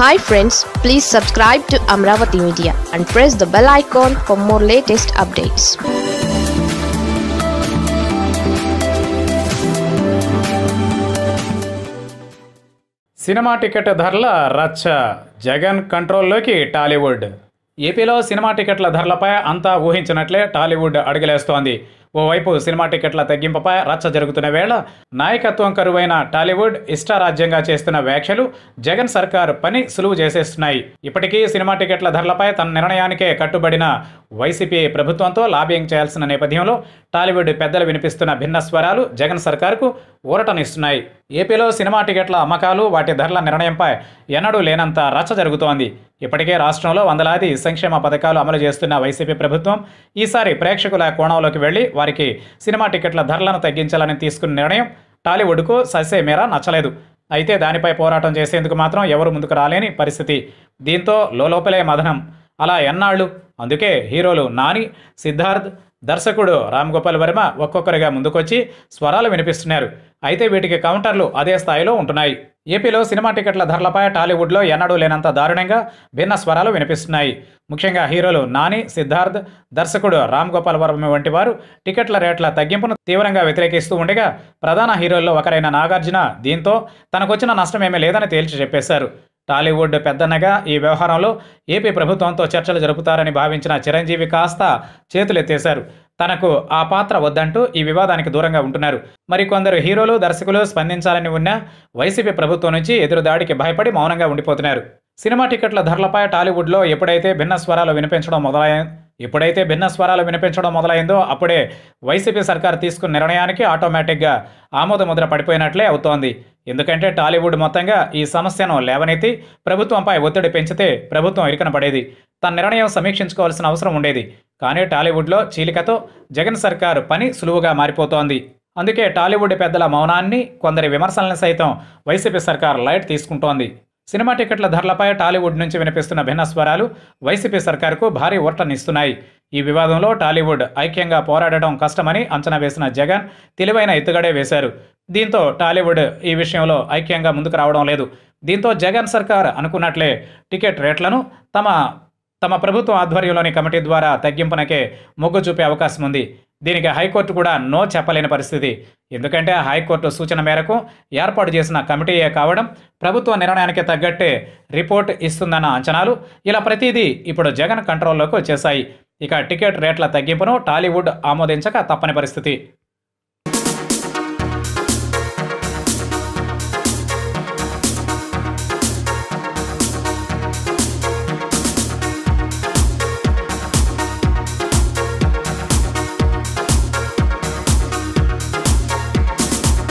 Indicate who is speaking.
Speaker 1: hi friends please subscribe to Amaravati media and press the bell icon for more latest updates cinema ticket ధరల రచ్చ జగన్ కంట్రోల్లోకి టాలీవుడ్ ఏపీలో cinema టికెట్ల ధరలపై అంతా ఊహించినట్లే టాలీవుడ్ అడుగులేస్తోంది ఓవైపు సినిమా టికెట్ల తగ్గింపుపై రచ్చ జరుగుతున్న వేళ నాయకత్వం కరువైన టాలీవుడ్ ఇష్టారాజ్యంగా చేస్తున్న వ్యాఖ్యలు జగన్ సర్కార్ పని సులువు చేసేస్తున్నాయి ఇప్పటికీ సినిమా టికెట్ల ధరలపై తన నిర్ణయానికే కట్టుబడిన వైసీపీ ప్రభుత్వంతో లాబింగ్ చేయాల్సిన నేపథ్యంలో టాలీవుడ్ పెద్దలు వినిపిస్తున్న భిన్న స్వరాలు జగన్ సర్కార్కు ఊరటనిస్తున్నాయి ఏపీలో సినిమా టికెట్ల అమ్మకాలు వాటి ధరల నిర్ణయంపై ఎన్నడూ లేనంత రచ్చ జరుగుతోంది ఇప్పటికే రాష్ట్రంలో వందలాది సంక్షేమ పథకాలు అమలు చేస్తున్న వైసీపీ ప్రభుత్వం ఈసారి ప్రేక్షకుల కోణంలోకి వెళ్లి వారికి సినిమా టికెట్ల ధరలను తగ్గించాలని తీసుకున్న నిర్ణయం టాలీవుడ్కు ససే మేర నచ్చలేదు అయితే దానిపై పోరాటం చేసేందుకు మాత్రం ఎవరు ముందుకు రాలేని పరిస్థితి దీంతో లోపలే మదనం అలా ఎన్నాళ్ళు అందుకే హీరోలు నాని సిద్ధార్థ్ దర్శకుడు రామ్ గోపాల్ వర్మ ఒక్కొక్కరిగా ముందుకొచ్చి స్వరాలు వినిపిస్తున్నారు అయితే వీటికి కౌంటర్లు అదే స్థాయిలో ఉంటున్నాయి ఏపీలో సినిమా టికెట్ల ధరలపై టాలీవుడ్లో ఎన్నడూ లేనంత దారుణంగా భిన్న స్వరాలు వినిపిస్తున్నాయి ముఖ్యంగా హీరోలు నాని సిద్ధార్థ్ దర్శకుడు రామ్ గోపాల్ వర్మ వంటి వారు టికెట్ల రేట్ల తగ్గింపును తీవ్రంగా వ్యతిరేకిస్తూ ఉండగా ప్రధాన హీరోల్లో ఒకరైన నాగార్జున దీంతో తనకొచ్చిన నష్టం ఏమీ లేదని తేల్చి చెప్పేశారు టాలీవుడ్ పెద్దన్నగా ఈ వ్యవహారంలో ఏపీ ప్రభుత్వంతో చర్చలు జరుపుతారని భావించిన చిరంజీవి కాస్త చేతులెత్తేశారు తనకు ఆ పాత్ర వద్దంటూ ఈ వివాదానికి దూరంగా ఉంటున్నారు మరి కొందరు హీరోలు దర్శకులు స్పందించాలని ఉన్న వైసీపీ ప్రభుత్వం నుంచి ఎదురుదాడికి భయపడి మౌనంగా ఉండిపోతున్నారు సినిమా టికెట్ల ధరలపై టాలీవుడ్లో ఎప్పుడైతే భిన్న స్వరాలు వినిపించడం మొదలై ఎప్పుడైతే భిన్న స్వరాలు వినిపించడం మొదలైందో అప్పుడే వైసీపీ సర్కార్ తీసుకున్న నిర్ణయానికి ఆటోమేటిక్గా ఆమోదముద్ర పడిపోయినట్లే అవుతోంది ఎందుకంటే టాలీవుడ్ మొత్తంగా ఈ సమస్యను లేవనెత్తి ప్రభుత్వంపై ఒత్తిడి పెంచితే ప్రభుత్వం ఇరికన పడేది తన నిర్ణయం సమీక్షించుకోవాల్సిన అవసరం ఉండేది కానీ టాలీవుడ్లో చీలికతో జగన్ సర్కారు పని సులువుగా మారిపోతోంది అందుకే టాలీవుడ్ పెద్దల మౌనాన్ని కొందరి విమర్శలను సైతం వైసీపీ సర్కార్ లైట్ తీసుకుంటోంది సినిమా టికెట్ల ధరలపై టాలీవుడ్ నుంచి వినిపిస్తున్న భిన్న స్వరాలు వైసీపీ సర్కారుకు భారీ ఓట్లనిస్తున్నాయి ఈ వివాదంలో టాలీవుడ్ ఐక్యంగా పోరాడటం కష్టమని అంచనా వేసిన జగన్ తెలివైన ఎత్తుగడే వేశారు దీంతో టాలీవుడ్ ఈ విషయంలో ఐక్యంగా ముందుకు రావడం లేదు దీంతో జగన్ సర్కార్ అనుకున్నట్లే టికెట్ రేట్లను తమ తమ ప్రభుత్వం ఆధ్వర్యంలోని కమిటీ ద్వారా తగ్గింపునకే మొగ్గు చూపే అవకాశం ఉంది దీనికి హైకోర్టు కూడా నో చెప్పలేని పరిస్థితి ఎందుకంటే హైకోర్టు సూచన మేరకు ఏర్పాటు చేసిన కమిటీయే కావడం ప్రభుత్వ నిర్ణయానికి తగ్గట్టే రిపోర్ట్ ఇస్తుందన్న అంచనాలు ఇలా ప్రతిదీ ఇప్పుడు జగన్ కంట్రోల్లోకి వచ్చేశాయి ఇక టికెట్ రేట్ల తగ్గింపును టాలీవుడ్ ఆమోదించక తప్పని పరిస్థితి